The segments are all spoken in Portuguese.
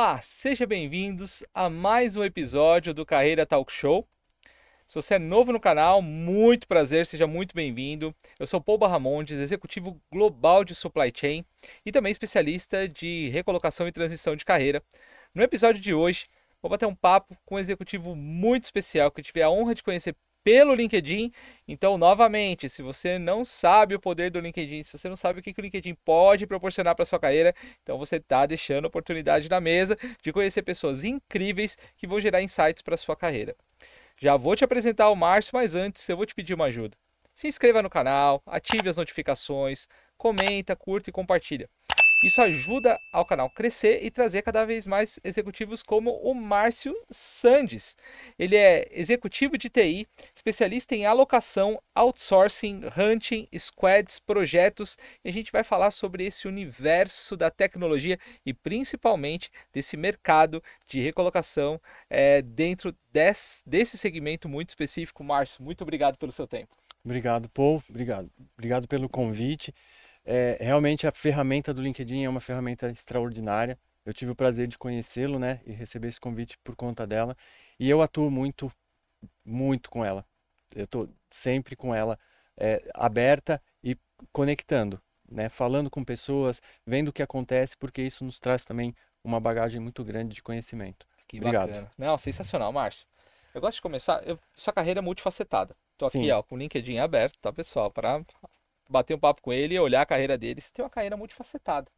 Olá, sejam bem-vindos a mais um episódio do Carreira Talk Show. Se você é novo no canal, muito prazer, seja muito bem-vindo. Eu sou Paul Barramondes, executivo global de supply chain e também especialista de recolocação e transição de carreira. No episódio de hoje, vou bater um papo com um executivo muito especial que eu tive a honra de conhecer pelo LinkedIn. Então, novamente, se você não sabe o poder do LinkedIn, se você não sabe o que, que o LinkedIn pode proporcionar para sua carreira, então você está deixando oportunidade na mesa de conhecer pessoas incríveis que vão gerar insights para sua carreira. Já vou te apresentar o Márcio, mas antes eu vou te pedir uma ajuda. Se inscreva no canal, ative as notificações, comenta, curta e compartilha. Isso ajuda ao canal crescer e trazer cada vez mais executivos como o Márcio Sandes. Ele é executivo de TI, especialista em alocação, outsourcing, hunting, squads, projetos. E a gente vai falar sobre esse universo da tecnologia e principalmente desse mercado de recolocação é, dentro desse segmento muito específico. Márcio, muito obrigado pelo seu tempo. Obrigado, Paul. Obrigado. Obrigado pelo convite é, realmente a ferramenta do LinkedIn é uma ferramenta extraordinária. Eu tive o prazer de conhecê-lo, né, e receber esse convite por conta dela. E eu atuo muito, muito com ela. Eu estou sempre com ela é, aberta e conectando, né, falando com pessoas, vendo o que acontece, porque isso nos traz também uma bagagem muito grande de conhecimento. Que Obrigado. Bacana. Não, sensacional, Márcio. Eu gosto de começar. Eu, sua carreira é multifacetada. Estou aqui ó, com o LinkedIn aberto, tá, pessoal? Para bater um papo com ele, olhar a carreira dele, você tem uma carreira multifacetada.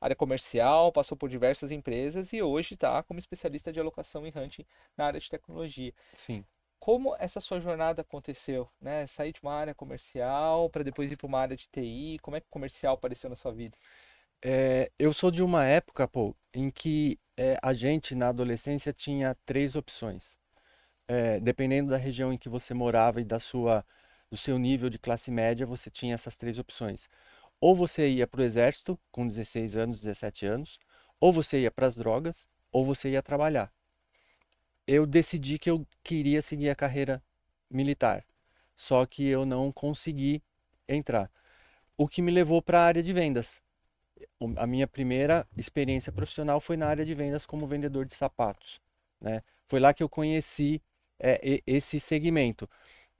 Área comercial, passou por diversas empresas e hoje está como especialista de alocação e hunting na área de tecnologia. Sim. Como essa sua jornada aconteceu, né? Sair de uma área comercial para depois ir para uma área de TI, como é que o comercial apareceu na sua vida? É, eu sou de uma época, pô, em que é, a gente na adolescência tinha três opções. É, dependendo da região em que você morava e da sua do seu nível de classe média, você tinha essas três opções. Ou você ia para o exército com 16 anos, 17 anos, ou você ia para as drogas, ou você ia trabalhar. Eu decidi que eu queria seguir a carreira militar, só que eu não consegui entrar. O que me levou para a área de vendas. A minha primeira experiência profissional foi na área de vendas como vendedor de sapatos. Né? Foi lá que eu conheci é, esse segmento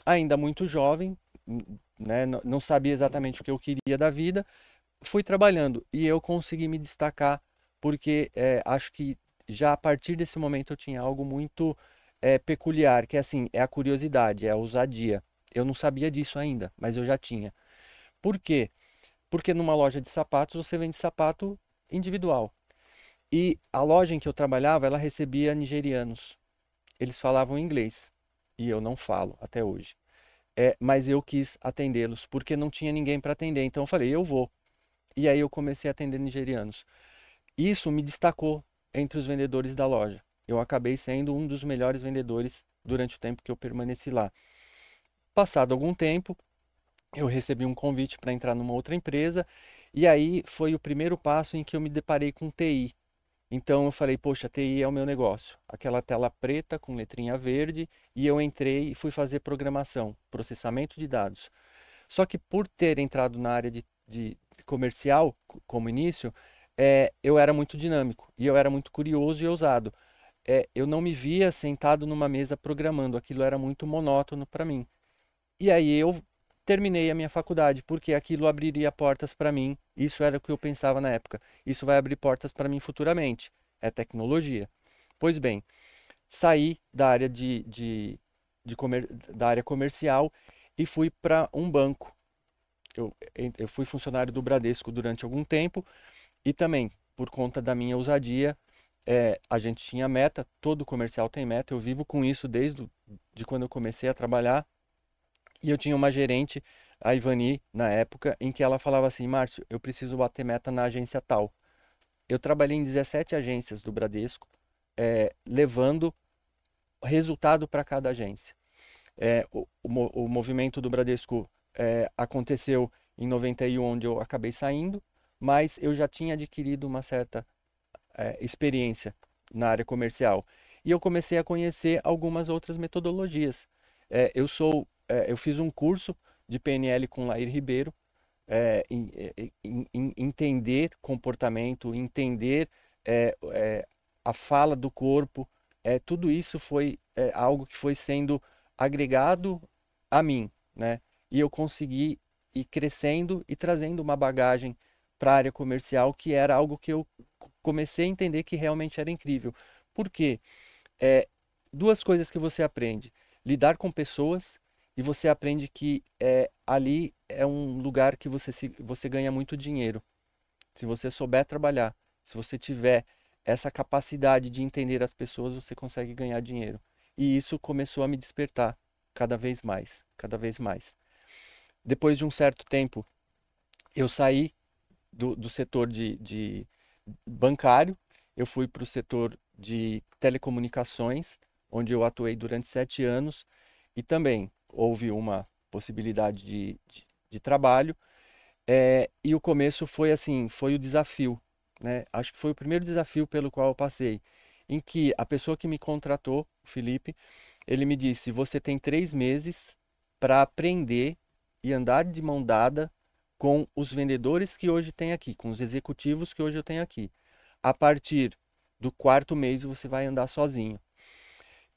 ainda muito jovem, hum, né, não sabia exatamente o que eu queria da vida, fui trabalhando e eu consegui me destacar porque é, acho que já a partir desse momento eu tinha algo muito é, peculiar, que é assim, é a curiosidade, é a ousadia. Eu não sabia disso ainda, mas eu já tinha. Por quê? Porque numa loja de sapatos você vende sapato individual. E a loja em que eu trabalhava, ela recebia nigerianos. Eles falavam inglês e eu não falo até hoje. É, mas eu quis atendê-los porque não tinha ninguém para atender. Então eu falei, eu vou. E aí eu comecei a atender nigerianos. Isso me destacou entre os vendedores da loja. Eu acabei sendo um dos melhores vendedores durante o tempo que eu permaneci lá. Passado algum tempo, eu recebi um convite para entrar numa outra empresa e aí foi o primeiro passo em que eu me deparei com TI. Então eu falei, poxa, TI é o meu negócio. Aquela tela preta com letrinha verde, e eu entrei e fui fazer programação, processamento de dados. Só que por ter entrado na área de, de comercial como início, é, eu era muito dinâmico e eu era muito curioso e ousado. É, eu não me via sentado numa mesa programando, aquilo era muito monótono para mim. E aí eu terminei a minha faculdade, porque aquilo abriria portas para mim. Isso era o que eu pensava na época. Isso vai abrir portas para mim futuramente. É tecnologia. Pois bem, saí da área, de, de, de comer, da área comercial e fui para um banco. Eu, eu fui funcionário do Bradesco durante algum tempo e também, por conta da minha ousadia, é, a gente tinha meta, todo comercial tem meta, eu vivo com isso desde do, de quando eu comecei a trabalhar, e eu tinha uma gerente, a Ivani, na época, em que ela falava assim: Márcio, eu preciso bater meta na agência tal. Eu trabalhei em 17 agências do Bradesco, é, levando resultado para cada agência. É, o, o, o, movimento do Bradesco é, aconteceu em 91, onde eu acabei saindo, mas eu já tinha adquirido uma certa é, experiência na área comercial. E eu comecei a conhecer algumas outras metodologias. É, eu sou é, eu fiz um curso de PNL com Lair Ribeiro, é, em, é, é, em, em entender comportamento, entender é, é, a fala do corpo, é, tudo isso foi é, algo que foi sendo agregado a mim, né? E eu consegui ir crescendo e trazendo uma bagagem para a área comercial que era algo que eu comecei a entender que realmente era incrível. Por quê? duas coisas que você aprende: lidar com pessoas e você aprende que é, ali é um lugar que você, se, você ganha muito dinheiro. Se você souber trabalhar, se você tiver essa capacidade de entender as pessoas, você consegue ganhar dinheiro. E isso começou a me despertar cada vez mais, cada vez mais. Depois de um certo tempo, eu saí do, do setor de, de bancário, eu fui para o setor de telecomunicações, onde eu atuei durante sete anos, e também houve uma possibilidade de, de, de trabalho. É, e o começo foi assim, foi o desafio, né? Acho que foi o primeiro desafio pelo qual eu passei, em que a pessoa que me contratou, o Felipe, ele me disse: você tem três meses para aprender e andar de mão dada com os vendedores que hoje tem aqui, com os executivos que hoje eu tenho aqui. A partir do quarto mês você vai andar sozinho.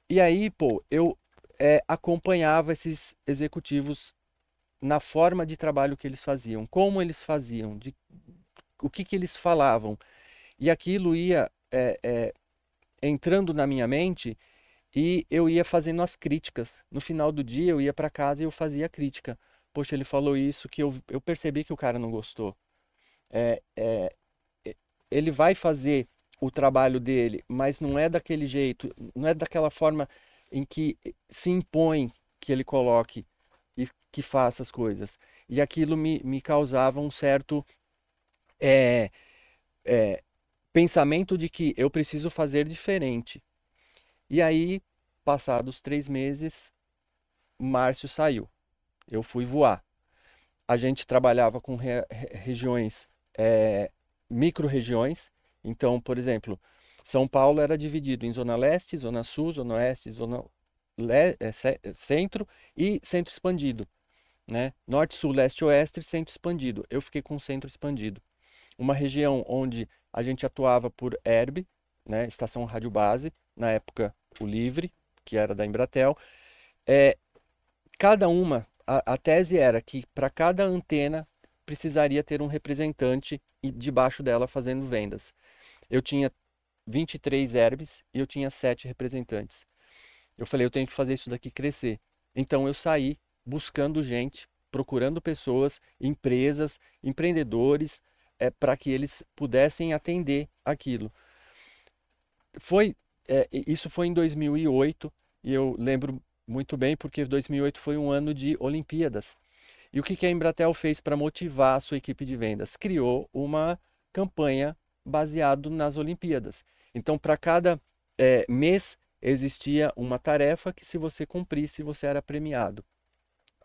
E aí, pô, eu é, acompanhava esses executivos na forma de trabalho que eles faziam, como eles faziam, de, o que, que eles falavam. E aquilo ia é, é, entrando na minha mente e eu ia fazendo as críticas. No final do dia eu ia para casa e eu fazia a crítica. Poxa, ele falou isso que eu, eu percebi que o cara não gostou. É, é ele vai fazer o trabalho dele, mas não é daquele jeito, não é daquela forma em que se impõe que ele coloque e que faça as coisas. E aquilo me, me causava um certo é, é, pensamento de que eu preciso fazer diferente. E aí, passados três meses, Márcio saiu. Eu fui voar. A gente trabalhava com re, regiões, é, micro-regiões. Então, por exemplo, são Paulo era dividido em Zona Leste, Zona Sul, Zona Oeste, Zona Le... Eh, eh, Centro e Centro Expandido. Né? Norte, Sul, Leste, Oeste, Centro Expandido. Eu fiquei com o Centro Expandido. Uma região onde a gente atuava por ERB, né? Estação Rádio Base, na época o Livre, que era da Embratel. É, cada uma, a, a tese era que para cada antena precisaria ter um representante debaixo dela fazendo vendas. Eu tinha 23 herbes e eu tinha sete representantes. Eu falei, eu tenho que fazer isso daqui crescer. Então eu saí buscando gente, procurando pessoas, empresas, empreendedores, é, eh, para que eles pudessem atender aquilo. Foi é, isso foi em 2008 e eu lembro muito bem porque 2008 foi um ano de Olimpíadas. E o que, que a Embratel fez para motivar a sua equipe de vendas? Criou uma campanha baseado nas Olimpíadas. Então, para cada é, mês existia uma tarefa que, se você cumprisse, você era premiado.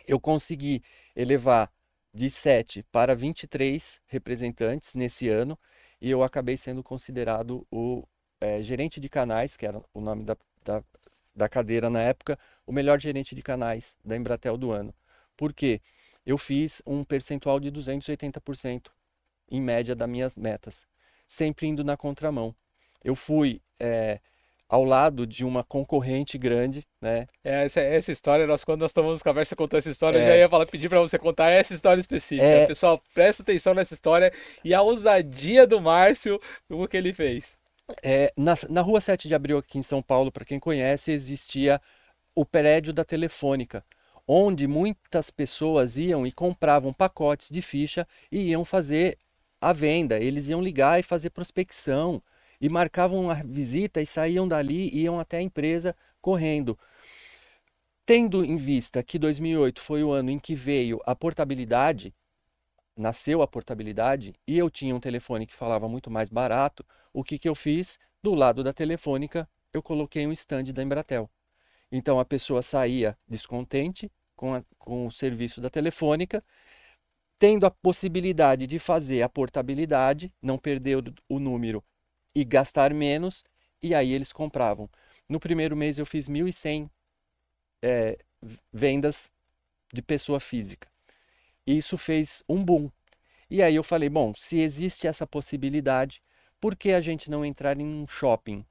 Eu consegui elevar de 7 para 23 representantes nesse ano e eu acabei sendo considerado o é, gerente de canais, que era o nome da, da, da, cadeira na época, o melhor gerente de canais da Embratel do ano. Por quê? Eu fiz um percentual de 280% em média das minhas metas sempre indo na contramão. Eu fui é, ao lado de uma concorrente grande, né? É, essa, essa história, nós, quando nós tomamos conversa, você contou essa história, é... eu já ia falar, pedir para você contar essa história específica. É... Pessoal, presta atenção nessa história e a ousadia do Márcio, o que ele fez. É, na, na rua 7 de abril, aqui em São Paulo, para quem conhece, existia o prédio da Telefônica, onde muitas pessoas iam e compravam pacotes de ficha e iam fazer a venda. Eles iam ligar e fazer prospecção e marcavam a visita e saíam dali e iam até a empresa correndo. Tendo em vista que 2008 foi o ano em que veio a portabilidade, nasceu a portabilidade e eu tinha um telefone que falava muito mais barato, o que, que eu fiz? Do lado da telefônica, eu coloquei um stand da Embratel. Então a pessoa saía descontente com, a, com o serviço da telefônica tendo a possibilidade de fazer a portabilidade, não perder o número e gastar menos, e aí eles compravam. No primeiro mês eu fiz 1.100 é, vendas de pessoa física. E isso fez um boom. E aí eu falei, bom, se existe essa possibilidade, por que a gente não entrar em um shopping?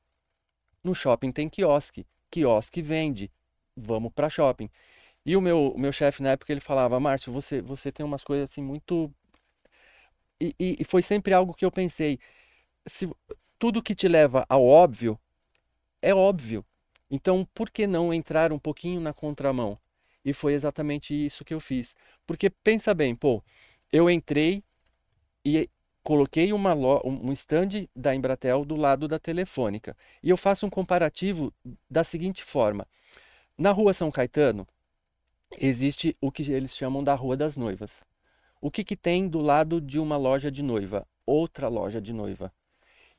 No shopping tem quiosque, quiosque vende, vamos para shopping. E o meu, o meu chefe na época ele falava, Márcio, você, você tem umas coisas assim muito. E, e, e foi sempre algo que eu pensei. Se tudo que te leva ao óbvio é óbvio. Então, por que não entrar um pouquinho na contramão? E foi exatamente isso que eu fiz. Porque pensa bem, pô, eu entrei e coloquei uma um stand da Embratel do lado da Telefônica. E eu faço um comparativo da seguinte forma. Na rua São Caetano, existe o que eles chamam da Rua das Noivas. O que, que tem do lado de uma loja de noiva? Outra loja de noiva.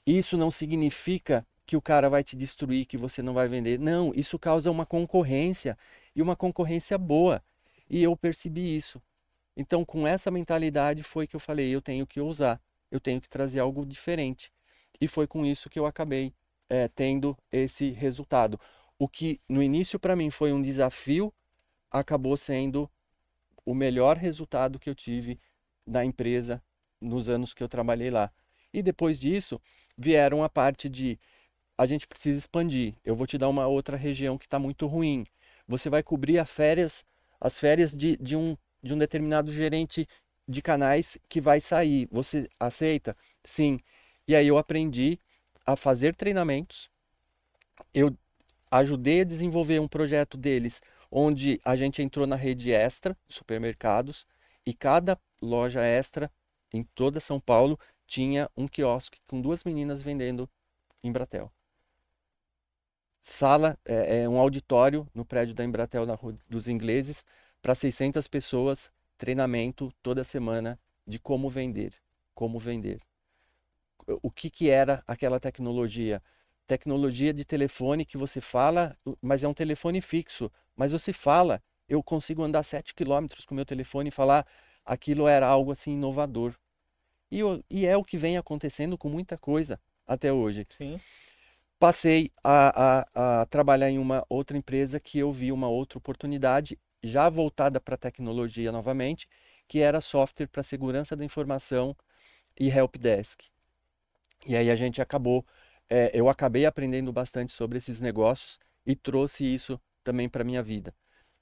Isso não significa que o cara vai te destruir, que você não vai vender. Não, isso causa uma concorrência e uma concorrência boa. E eu percebi isso. Então, com essa mentalidade foi que eu falei, eu tenho que ousar, eu tenho que trazer algo diferente. E foi com isso que eu acabei é, tendo esse resultado. O que no início para mim foi um desafio, acabou sendo o melhor resultado que eu tive da empresa nos anos que eu trabalhei lá. E depois disso, vieram a parte de a gente precisa expandir. Eu vou te dar uma outra região que está muito ruim. Você vai cobrir as férias, as férias de, de, um, de um determinado gerente de canais que vai sair. Você aceita? Sim. E aí eu aprendi a fazer treinamentos. Eu ajudei a desenvolver um projeto deles onde a gente entrou na rede extra, supermercados, e cada loja extra em toda São Paulo tinha um quiosque com duas meninas vendendo Embratel. Sala, é, é um auditório no prédio da Embratel na Rua dos Ingleses, para 600 pessoas, treinamento toda semana de como vender, como vender. O que, que era aquela tecnologia? tecnologia de telefone que você fala, mas é um telefone fixo, mas você fala, eu consigo andar 7 quilômetros com meu telefone e falar, aquilo era algo assim inovador. E, eu, e é o que vem acontecendo com muita coisa até hoje. Sim. Passei a, a, a trabalhar em uma outra empresa que eu vi uma outra oportunidade, já voltada para tecnologia novamente, que era software para segurança da informação e helpdesk. E aí a gente acabou é, eu acabei aprendendo bastante sobre esses negócios e trouxe isso também para minha vida.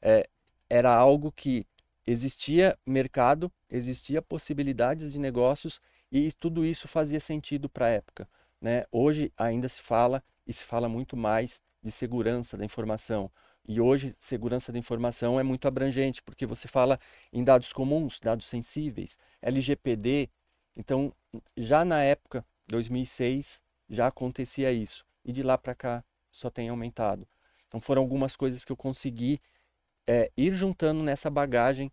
É, era algo que existia mercado, existia possibilidades de negócios e tudo isso fazia sentido para a época. Né? Hoje ainda se fala e se fala muito mais de segurança da informação. E hoje, segurança da informação é muito abrangente, porque você fala em dados comuns, dados sensíveis, LGPD. Então, já na época, 2006, já acontecia isso. E de lá para cá só tem aumentado. Então foram algumas coisas que eu consegui é, ir juntando nessa bagagem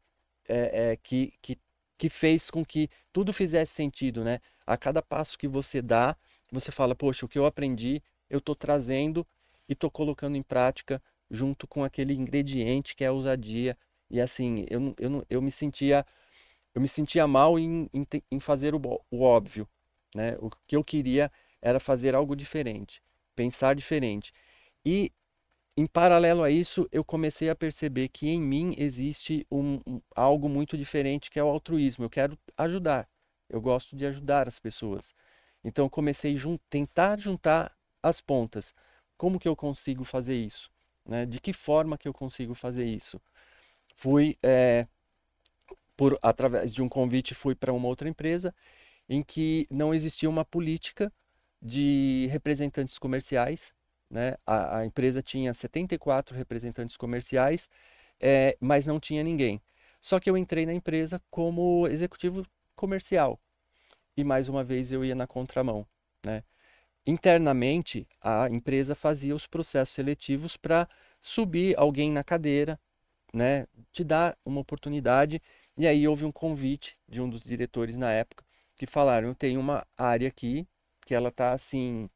é, é, que, que, que fez com que tudo fizesse sentido, né? A cada passo que você dá, você fala, poxa, o que eu aprendi, eu estou trazendo e estou colocando em prática junto com aquele ingrediente que é a ousadia. E assim, eu, eu, eu me sentia eu me sentia mal em, em, em fazer o, o óbvio, né? O que eu queria era fazer algo diferente, pensar diferente. E em paralelo a isso, eu comecei a perceber que em mim existe um, um, algo muito diferente que é o altruísmo. Eu quero ajudar. Eu gosto de ajudar as pessoas. Então comecei a jun tentar juntar as pontas. Como que eu consigo fazer isso? Né? De que forma que eu consigo fazer isso? Fui é, por através de um convite fui para uma outra empresa em que não existia uma política de representantes comerciais. Né? A, a empresa tinha 74 representantes comerciais, é, mas não tinha ninguém. Só que eu entrei na empresa como executivo comercial. E mais uma vez eu ia na contramão. Né? Internamente, a empresa fazia os processos seletivos para subir alguém na cadeira, né? te dar uma oportunidade. E aí houve um convite de um dos diretores na época que falaram: eu tenho uma área aqui porque ela está assim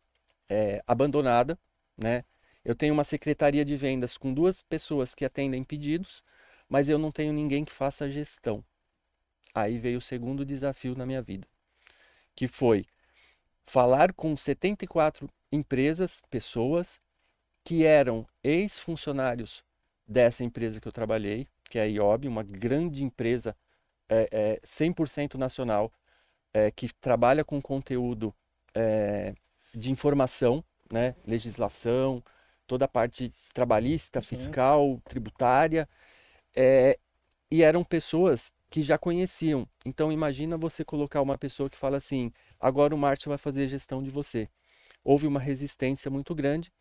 é, abandonada, né? Eu tenho uma secretaria de vendas com duas pessoas que atendem pedidos, mas eu não tenho ninguém que faça a gestão. Aí veio o segundo desafio na minha vida, que foi falar com 74 empresas, pessoas que eram ex-funcionários dessa empresa que eu trabalhei, que é a IOB, uma grande empresa é, é, 100% nacional, é, que trabalha com conteúdo é, de informação, né? legislação, toda a parte trabalhista, fiscal, tributária. É, e eram pessoas que já conheciam. Então imagina você colocar uma pessoa que fala assim: agora o Márcio vai fazer gestão de você. Houve uma resistência muito grande,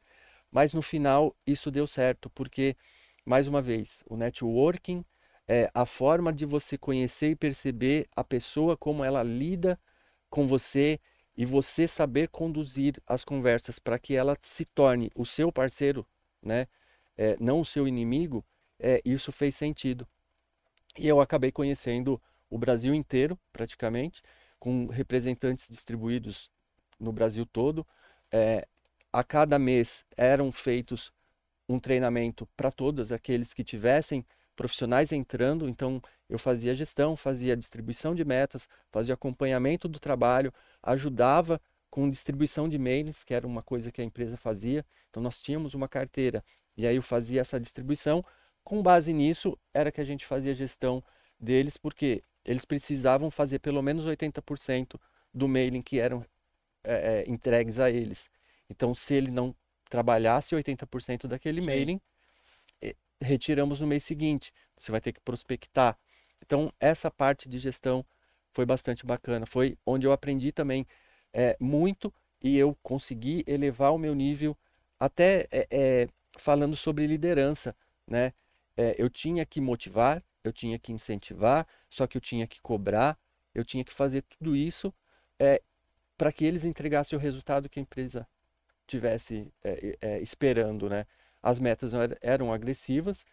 mas no final isso deu certo, porque, mais uma vez, o networking é a forma de você conhecer e perceber a pessoa, como ela lida com você, e você saber conduzir as conversas para que ela se torne o seu parceiro, né? É, não o seu inimigo, é, isso fez sentido. E eu acabei conhecendo o Brasil inteiro, praticamente, com representantes distribuídos no Brasil todo. É, a cada mês eram feitos um treinamento para todos aqueles que tivessem profissionais entrando, então eu fazia gestão, fazia distribuição de metas, fazia acompanhamento do trabalho, ajudava com distribuição de e-mails, que era uma coisa que a empresa fazia. Então nós tínhamos uma carteira e aí eu fazia essa distribuição. Com base nisso, era que a gente fazia gestão deles, porque eles precisavam fazer pelo menos 80% do mailing que eram é, é, entregues a eles. Então, se ele não trabalhasse 80% daquele Sim. mailing, retiramos no mês seguinte. Você vai ter que prospectar. Então, essa parte de gestão foi bastante bacana. Foi onde eu aprendi também é, muito e eu consegui elevar o meu nível, até é, é, falando sobre liderança. Né? É, eu tinha que motivar, eu tinha que incentivar, só que eu tinha que cobrar, eu tinha que fazer tudo isso é, para que eles entregassem o resultado que a empresa tivesse é, esperando, né? as metas eram agressivas,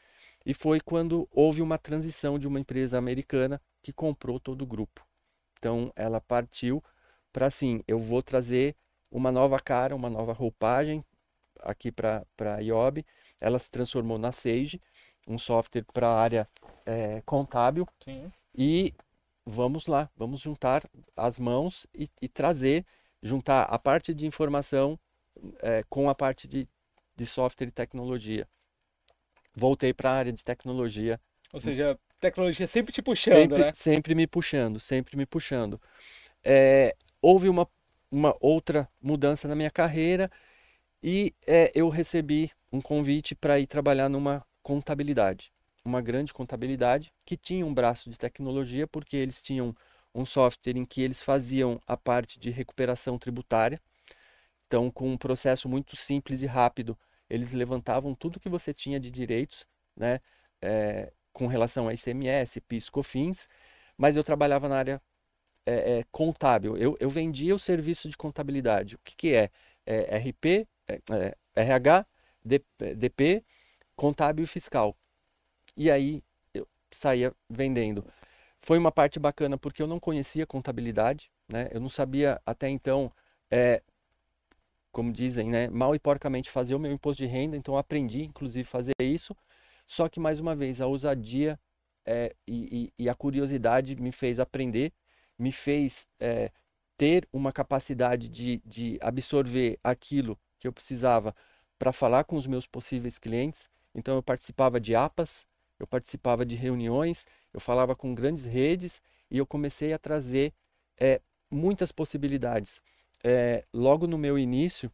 e foi quando houve uma transição de uma empresa americana que comprou todo o grupo. Então ela partiu para assim, eu vou trazer uma nova cara, uma nova roupagem aqui para a IOB. Ela se transformou na Sage, um software para a área é, contábil. Sim. E vamos lá, vamos juntar as mãos e, e trazer, juntar a parte de informação é, com a parte de de software e tecnologia. Voltei para a área de tecnologia. Ou seja, tecnologia sempre te puxando, sempre, né? Sempre me puxando, sempre me puxando. É, houve uma, uma outra mudança na minha carreira e é, eu recebi um convite para ir trabalhar numa contabilidade, uma grande contabilidade que tinha um braço de tecnologia, porque eles tinham um software em que eles faziam a parte de recuperação tributária. Então, com um processo muito simples e rápido, eles levantavam tudo que você tinha de direitos, né? É, com relação a ICMS, PIS, COFINS, mas eu trabalhava na área é, é, contábil. Eu, eu vendia o serviço de contabilidade. O que, que é? é, é RP, é, é, RH, DP, contábil e fiscal. E aí eu saía vendendo. Foi uma parte bacana porque eu não conhecia contabilidade, né? Eu não sabia até então como dizem, né, mal e porcamente fazer o meu imposto de renda, então aprendi, inclusive, fazer isso. Só que, mais uma vez, a ousadia é, e, e, a curiosidade me fez aprender, me fez é, ter uma capacidade de, de absorver aquilo que eu precisava para falar com os meus possíveis clientes. Então, eu participava de APAs, eu participava de reuniões, eu falava com grandes redes e eu comecei a trazer é, muitas possibilidades é, logo no meu início,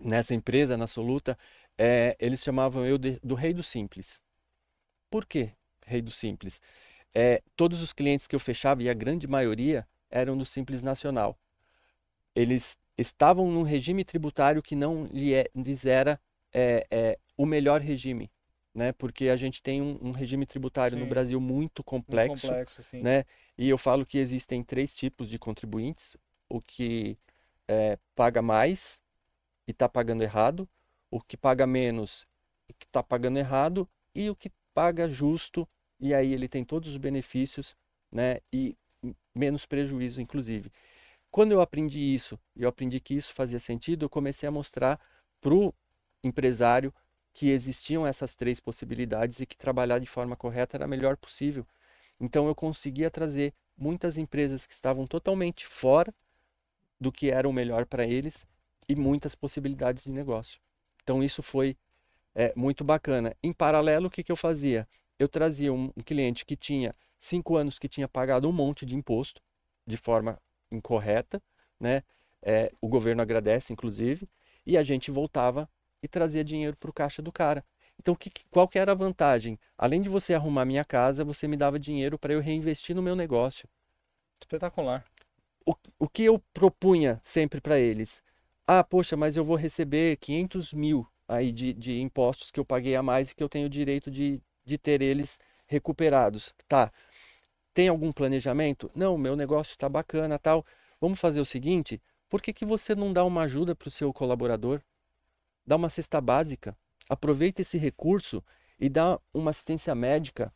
nessa empresa, na Soluta, é, eles chamavam eu de, do rei do simples. Por quê rei do simples? É, todos os clientes que eu fechava, e a grande maioria, eram do Simples Nacional. Eles estavam num regime tributário que não é, lhes era é, é, o melhor regime, né? Porque a gente tem um, um regime tributário sim. no Brasil muito complexo, muito complexo né? E eu falo que existem três tipos de contribuintes: o que é, paga mais e está pagando errado, o que paga menos e que está pagando errado, e o que paga justo, e aí ele tem todos os benefícios né, e menos prejuízo, inclusive. Quando eu aprendi isso, eu aprendi que isso fazia sentido, eu comecei a mostrar para o empresário que existiam essas três possibilidades e que trabalhar de forma correta era a melhor possível. Então eu conseguia trazer muitas empresas que estavam totalmente fora do que era o melhor para eles e muitas possibilidades de negócio. Então isso foi é, muito bacana. Em paralelo, o que, que eu fazia? Eu trazia um, um cliente que tinha cinco anos que tinha pagado um monte de imposto de forma incorreta, né? É, o governo agradece, inclusive, e a gente voltava e trazia dinheiro para o caixa do cara. Então, que, qual que era a vantagem? Além de você arrumar minha casa, você me dava dinheiro para eu reinvestir no meu negócio. Espetacular o, o que eu propunha sempre para eles? Ah, poxa, mas eu vou receber 500 mil aí de, de impostos que eu paguei a mais e que eu tenho direito de, de ter eles recuperados. Tá. Tem algum planejamento? Não, meu negócio está bacana tal. Vamos fazer o seguinte: por que, que você não dá uma ajuda para o seu colaborador? Dá uma cesta básica. Aproveita esse recurso e dá uma assistência médica.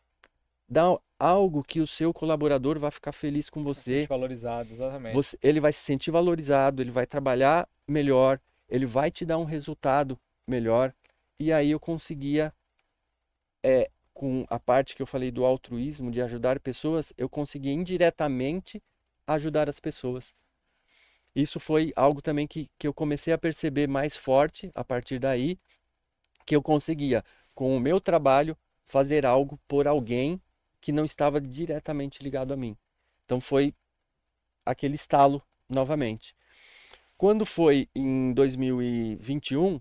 Dá algo que o seu colaborador vai ficar feliz com você. Valorizado, exatamente. Você, ele vai se sentir valorizado, ele vai trabalhar melhor, ele vai te dar um resultado melhor. E aí eu conseguia, é, com a parte que eu falei do altruísmo, de ajudar pessoas, eu conseguia indiretamente ajudar as pessoas. Isso foi algo também que, que eu comecei a perceber mais forte a partir daí, que eu conseguia, com o meu trabalho, fazer algo por alguém que não estava diretamente ligado a mim. Então foi aquele estalo novamente. Quando foi em 2021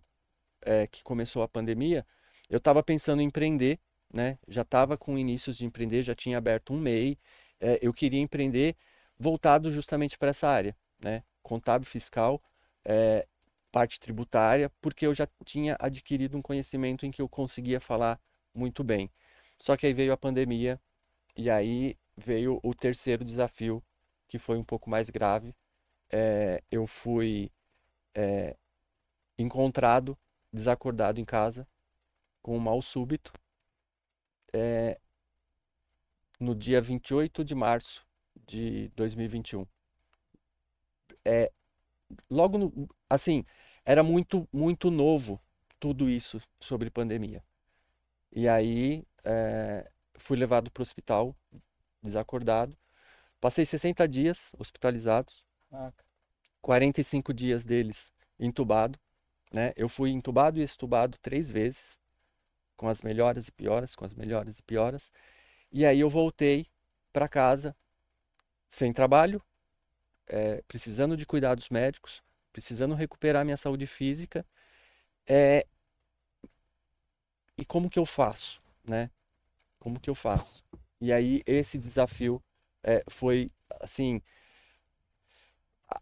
é, que começou a pandemia, eu estava pensando em empreender, né? Já estava com inícios de empreender, já tinha aberto um MEI. É, eu queria empreender voltado justamente para essa área, né? Contábil fiscal, é, parte tributária, porque eu já tinha adquirido um conhecimento em que eu conseguia falar muito bem. Só que aí veio a pandemia e aí veio o terceiro desafio, que foi um pouco mais grave. É, eu fui é, encontrado desacordado em casa com um mal súbito é, no dia 28 de março de 2021. É, logo no, assim, era muito muito novo tudo isso sobre pandemia. E aí é, fui levado para o hospital, desacordado. Passei 60 dias hospitalizado, 45 dias deles entubado. Né? Eu fui entubado e estubado três vezes, com as melhoras e pioras, com as melhoras e pioras. E aí eu voltei para casa sem trabalho, é, precisando de cuidados médicos, precisando recuperar minha saúde física. É, e como que eu faço, né? Como que eu faço? E aí esse desafio é, foi assim.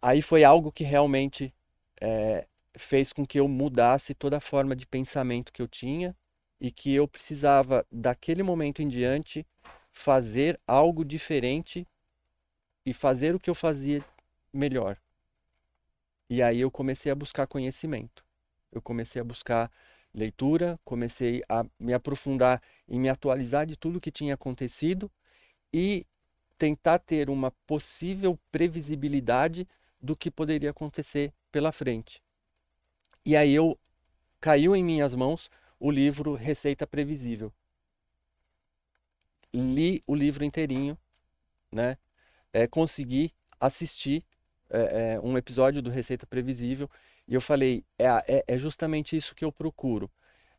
Aí foi algo que realmente é, fez com que eu mudasse toda a forma de pensamento que eu tinha e que eu precisava, daquele momento em diante, fazer algo diferente e fazer o que eu fazia melhor. E aí eu comecei a buscar conhecimento. Eu comecei a buscar leitura, comecei a me aprofundar e me atualizar de tudo que tinha acontecido e tentar ter uma possível previsibilidade do que poderia acontecer pela frente. E aí eu caiu em minhas mãos o livro Receita Previsível. Li o livro inteirinho, né? É, consegui assistir é, é, um episódio do Receita Previsível e eu falei, é, é, é, justamente isso que eu procuro,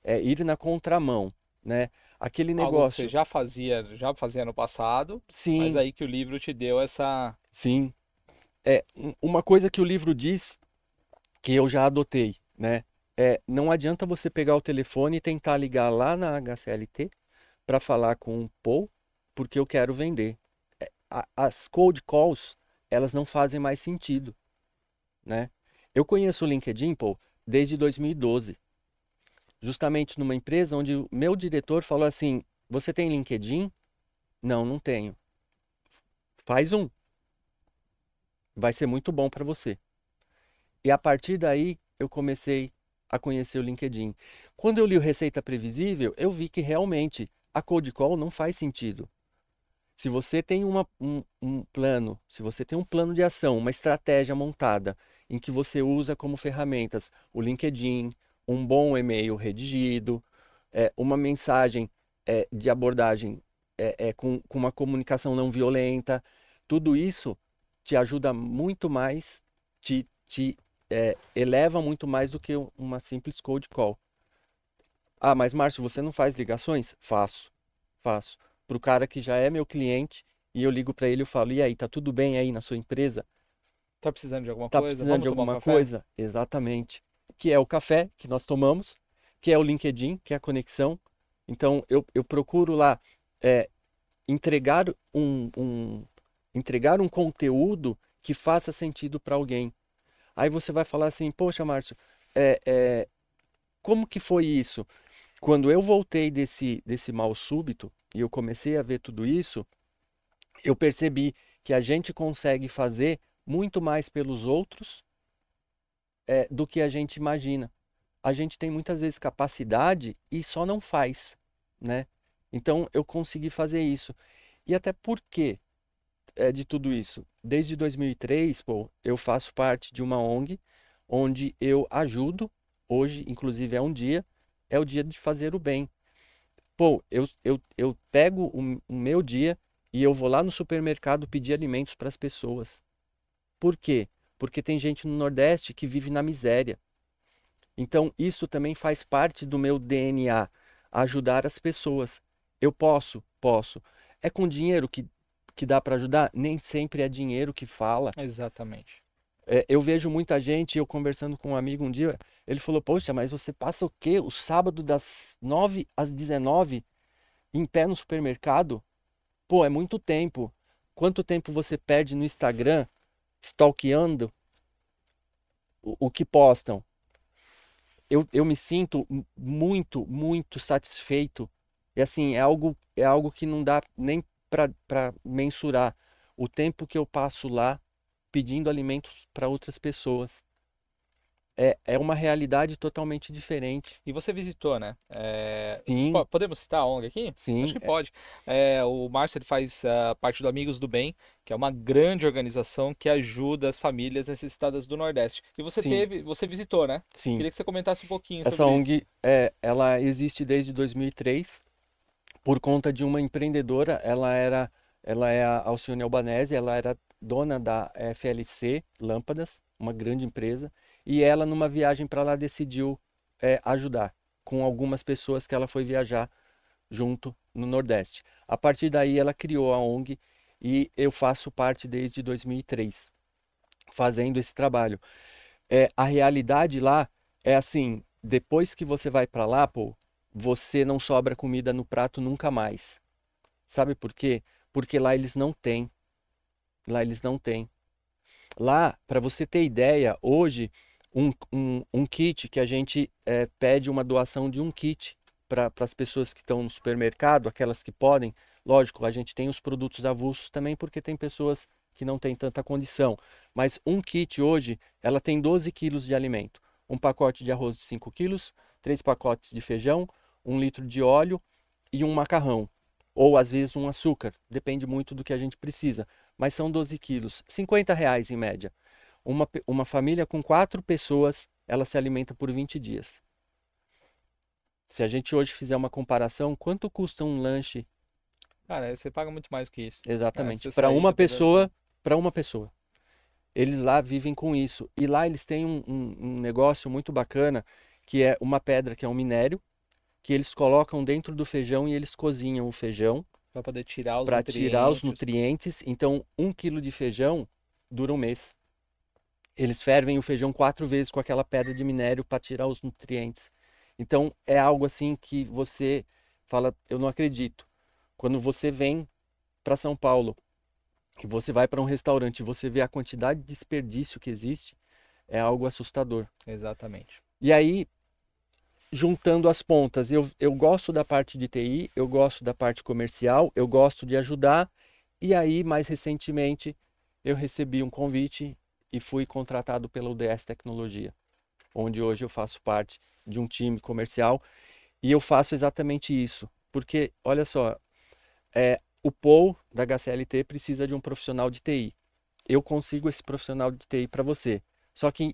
é ir na contramão, né? Aquele negócio. Algo que você já fazia, já fazia no passado. Sim. Mas aí que o livro te deu essa. Sim. É uma coisa que o livro diz que eu já adotei, né? É, não adianta você pegar o telefone e tentar ligar lá na HCLT para falar com o um Paul, porque eu quero vender. É, a, as cold calls, elas não fazem mais sentido, né? Eu conheço o LinkedIn, Paul, desde 2012. Justamente numa empresa onde o meu diretor falou assim: Você tem LinkedIn? Não, não tenho. Faz um. Vai ser muito bom para você. E a partir daí eu comecei a conhecer o LinkedIn. Quando eu li o Receita Previsível, eu vi que realmente a Code Call não faz sentido. Se você tem uma, um, um plano, se você tem um plano de ação, uma estratégia montada em que você usa como ferramentas o LinkedIn, um bom e-mail redigido, é, uma mensagem é, de abordagem é, é com, com, uma comunicação não violenta, tudo isso te ajuda muito mais, te, te é, eleva muito mais do que uma simples cold call. Ah, mas Márcio, você não faz ligações? Faço, faço para o cara que já é meu cliente e eu ligo para ele e falo: "E aí, tá tudo bem aí na sua empresa? Tá precisando de alguma tá coisa? Tá precisando Vamos de alguma coisa?" Exatamente. Que é o café que nós tomamos, que é o LinkedIn, que é a conexão. Então eu, eu procuro lá é, entregar um, um entregar um conteúdo que faça sentido para alguém. Aí você vai falar assim, poxa, Márcio, é, é, como que foi isso? Quando eu voltei desse, desse mal súbito, e eu comecei a ver tudo isso, eu percebi que a gente consegue fazer muito mais pelos outros é, do que a gente imagina. A gente tem muitas vezes capacidade e só não faz, né? Então eu consegui fazer isso. E até por quê é, de tudo isso? Desde 2003, pô, eu faço parte de uma ONG onde eu ajudo. Hoje, inclusive, é um dia, é o dia de fazer o bem. Pô, eu, eu, eu pego o, o meu dia e eu vou lá no supermercado pedir alimentos para as pessoas. Por quê? Porque tem gente no Nordeste que vive na miséria. Então, isso também faz parte do meu DNA, ajudar as pessoas. Eu posso, posso. É com dinheiro que, que dá para ajudar? Nem sempre é dinheiro que fala. Exatamente. É, eu vejo muita gente, eu conversando com um amigo um dia, ele falou: Poxa, mas você passa o quê? O sábado das 9 às 19 em pé no supermercado? Pô, é muito tempo. Quanto tempo você perde no Instagram stalkeando o, o que postam? Eu, eu me sinto muito, muito satisfeito. E assim, é algo, é algo que não dá nem para mensurar o tempo que eu passo lá pedindo alimentos para outras pessoas. É, é uma realidade totalmente diferente. E você visitou, né? É, Sim. Podemos citar a ONG aqui? Sim. Acho que é. pode. É, o Márcio ele faz uh, parte do Amigos do Bem, que é uma grande organização que ajuda as famílias necessitadas do Nordeste. E você Sim. teve, você visitou, né? Sim. Queria que você comentasse um pouquinho Essa sobre ONG, isso. É, ela existe desde 2003 por conta de uma empreendedora. Ela era, ela é a Alcione Albanese, ela era dona da FLC Lâmpadas, uma grande empresa, e ela numa viagem para lá decidiu é, ajudar com algumas pessoas que ela foi viajar junto no Nordeste. A partir daí ela criou a ONG e eu faço parte desde 2003 fazendo esse trabalho. É, a realidade lá é assim, depois que você vai para lá, pô, você não sobra comida no prato nunca mais. Sabe por quê? Porque lá eles não têm Lá eles não têm. Lá, para você ter ideia, hoje, um, um, um kit que a gente é, pede uma doação de um kit para as pessoas que estão no supermercado, aquelas que podem. Lógico, a gente tem os produtos avulsos também, porque tem pessoas que não têm tanta condição. Mas um kit hoje, ela tem 12 quilos de alimento. Um pacote de arroz de 5 quilos, três pacotes de feijão, um litro de óleo e um macarrão ou às vezes um açúcar, depende muito do que a gente precisa, mas são 12 quilos, 50 reais em média. Uma, uma família com quatro pessoas, ela se alimenta por 20 dias. Se a gente hoje fizer uma comparação, quanto custa um lanche? Cara, você paga muito mais que isso. Exatamente. É, para uma pessoa, para uma pessoa. Eles lá vivem com isso. E lá eles têm um, um, um negócio muito bacana, que é uma pedra, que é um minério, que eles colocam dentro do feijão e eles cozinham o feijão para poder tirar os para tirar os nutrientes. Então, um quilo de feijão dura um mês. Eles fervem o feijão quatro vezes com aquela pedra de minério para tirar os nutrientes. Então, é algo assim que você fala, eu não acredito. Quando você vem para São Paulo e você vai para um restaurante e você vê a quantidade de desperdício que existe, é algo assustador. Exatamente. E aí, juntando as pontas. Eu, eu gosto da parte de TI, eu gosto da parte comercial, eu gosto de ajudar. E aí, mais recentemente, eu recebi um convite e fui contratado pela UDS Tecnologia, onde hoje eu faço parte de um time comercial. E eu faço exatamente isso, porque, olha só, é, o POU da HCLT precisa de um profissional de TI. Eu consigo esse profissional de TI para você. Só que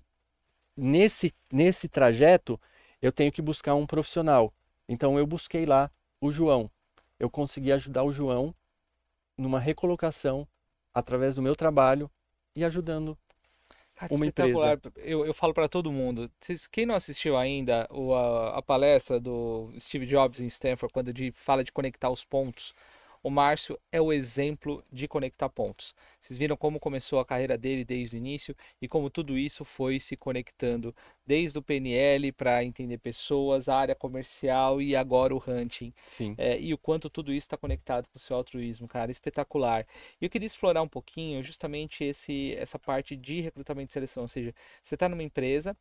nesse, nesse trajeto, eu tenho que buscar um profissional. Então eu busquei lá o João. Eu consegui ajudar o João numa recolocação através do meu trabalho e ajudando uma empresa. Eu, eu falo para todo mundo. quem não assistiu ainda a, a palestra do Steve Jobs em Stanford, quando de, fala de conectar os pontos, o Márcio é o exemplo de conectar pontos. Vocês viram como começou a carreira dele desde o início e como tudo isso foi se conectando desde o PNL para entender pessoas, a área comercial e agora o hunting. Sim. É, e o quanto tudo isso está conectado com o seu altruísmo, cara, espetacular. E eu queria explorar um pouquinho justamente esse essa parte de recrutamento e seleção, ou seja, você está numa empresa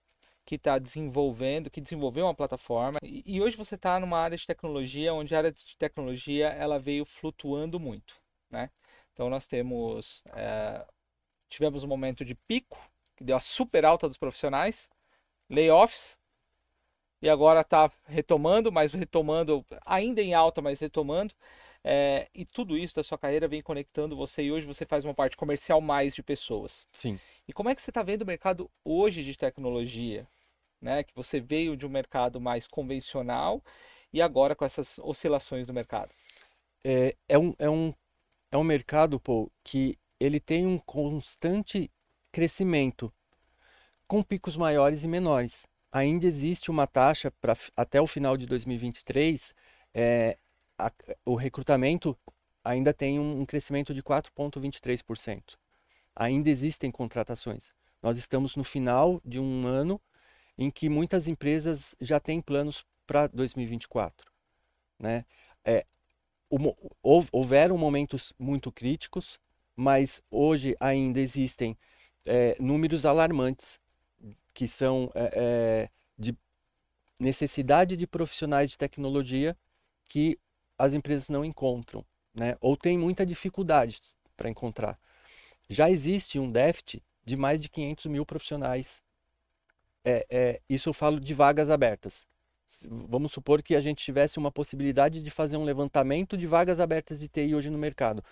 que está desenvolvendo, que desenvolveu uma plataforma. E, e hoje você está numa área de tecnologia onde a área de tecnologia ela veio flutuando muito, né? Então nós temos é, tivemos um momento de pico que deu a super alta dos profissionais, layoffs e agora está retomando, mas retomando ainda em alta, mas retomando. É, e tudo isso da sua carreira vem conectando você e hoje você faz uma parte comercial mais de pessoas. Sim. E como é que você está vendo o mercado hoje de tecnologia? né? Que você veio de um mercado mais convencional e agora com essas oscilações do mercado. É, é, um, é, um, é um mercado, Paul, que ele tem um constante crescimento, com picos maiores e menores. Ainda existe uma taxa para até o final de 2023, é, a, o recrutamento ainda tem um, um crescimento de 4,23%. Ainda existem contratações. Nós estamos no final de um ano em que muitas empresas já têm planos para 2024. Né? É, houveram momentos muito críticos, mas hoje ainda existem é, números alarmantes que são é, é, de necessidade de profissionais de tecnologia que as empresas não encontram, né? ou têm muita dificuldade para encontrar. Já existe um déficit de mais de 500 mil profissionais é, é, isso eu falo de vagas abertas. Vamos supor que a gente tivesse uma possibilidade de fazer um levantamento de vagas abertas de TI hoje no mercado.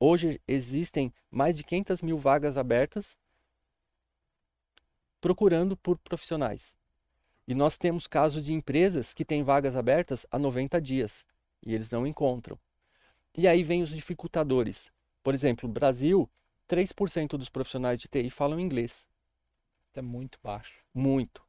Hoje existem mais de 500 mil vagas abertas procurando por profissionais. E nós temos casos de empresas que têm vagas abertas há 90 dias e eles não encontram. E aí vem os dificultadores. Por exemplo, Brasil, 3% dos profissionais de TI falam inglês. É muito baixo. Muito.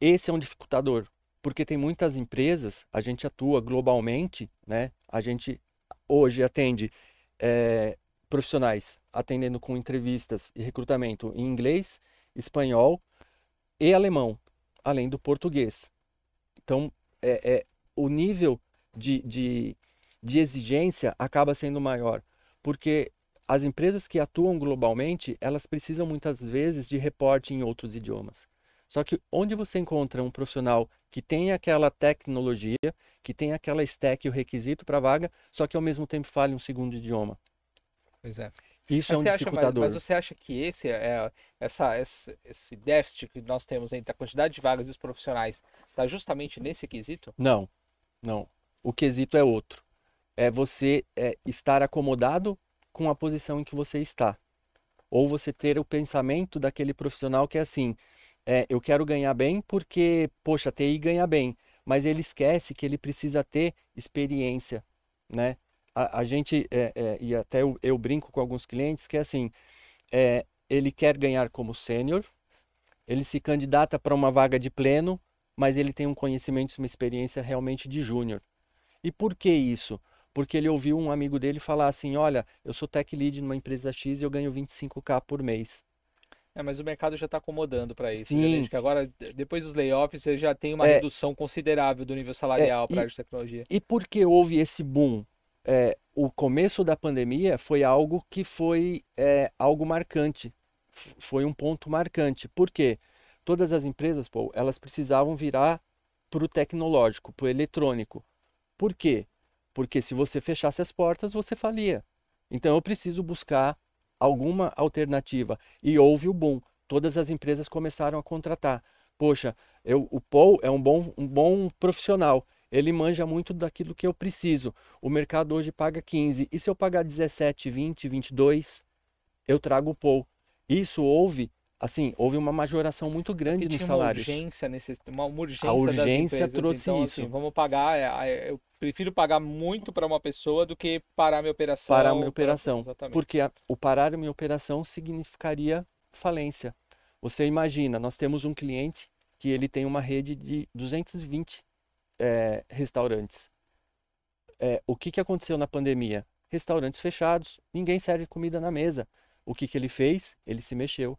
Esse é um dificultador, porque tem muitas empresas, a gente atua globalmente, né? A gente hoje atende é, profissionais atendendo com entrevistas e recrutamento em inglês, espanhol e alemão, além do português. Então, é, é o nível de, de, de exigência acaba sendo maior, porque as empresas que atuam globalmente, elas precisam muitas vezes de reporte em outros idiomas. Só que onde você encontra um profissional que tem aquela tecnologia, que tem aquela stack e o requisito para vaga, só que ao mesmo tempo fale um segundo idioma? Pois é. Isso mas é um acha, dificultador. Mas, mas, você acha que esse é essa, esse, esse déficit que nós temos entre a quantidade de vagas e os profissionais está justamente nesse quesito? Não, não. O quesito é outro. É você é, estar acomodado com a posição em que você está. Ou você ter o pensamento daquele profissional que é assim: é, eu quero ganhar bem porque, poxa, TI ganha bem, mas ele esquece que ele precisa ter experiência, né? A, a gente, é, é, e até eu, eu, brinco com alguns clientes que é assim: é, ele quer ganhar como sênior, ele se candidata para uma vaga de pleno, mas ele tem um conhecimento, uma experiência realmente de júnior. E por que isso? porque ele ouviu um amigo dele falar assim: olha, eu sou tech lead numa empresa X e eu ganho 25k por mês. É, mas o mercado já está acomodando para isso. Né, Sim. Né? que agora, depois dos layoffs, você já tem uma é, redução considerável do nível salarial é, para a área de tecnologia. E por que houve esse boom? É, o começo da pandemia foi algo que foi é, algo marcante. Foi um ponto marcante. Por quê? Todas as empresas, pô, elas precisavam virar para o tecnológico, para o eletrônico. Por quê? Porque se você fechasse as portas, você falia. Então eu preciso buscar alguma alternativa. E houve o boom. Todas as empresas começaram a contratar. Poxa, eu, o Paul é um bom, um bom profissional. Ele manja muito daquilo que eu preciso. O mercado hoje paga 15. E se eu pagar 17, 20, 22, eu trago o Paul. Isso houve assim, houve uma majoração muito é grande nos salários. Uma urgência nesse, uma urgência. A urgência então, trouxe então, isso. Assim, vamos pagar. É, é, eu prefiro pagar muito para uma pessoa do que parar minha operação. Parar minha operação. Pra... Porque a, o parar minha operação significaria falência. Você imagina, nós temos um cliente que ele tem uma rede de 220 é, restaurantes. É, o que, que aconteceu na pandemia? Restaurantes fechados, ninguém serve comida na mesa. O que, que ele fez? Ele se mexeu.